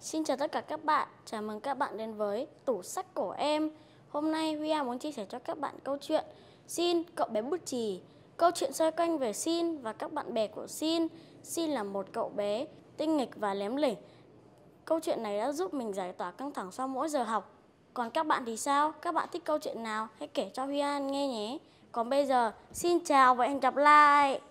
Xin chào tất cả các bạn, chào mừng các bạn đến với Tủ sách của em. Hôm nay Huy Huya muốn chia sẻ cho các bạn câu chuyện Xin cậu bé bút chì. Câu chuyện xoay quanh về Xin và các bạn bè của Xin. Xin là một cậu bé tinh nghịch và lém lỉnh. Câu chuyện này đã giúp mình giải tỏa căng thẳng sau mỗi giờ học. Còn các bạn thì sao? Các bạn thích câu chuyện nào? Hãy kể cho Huy An nghe nhé. Còn bây giờ, xin chào và hẹn gặp lại.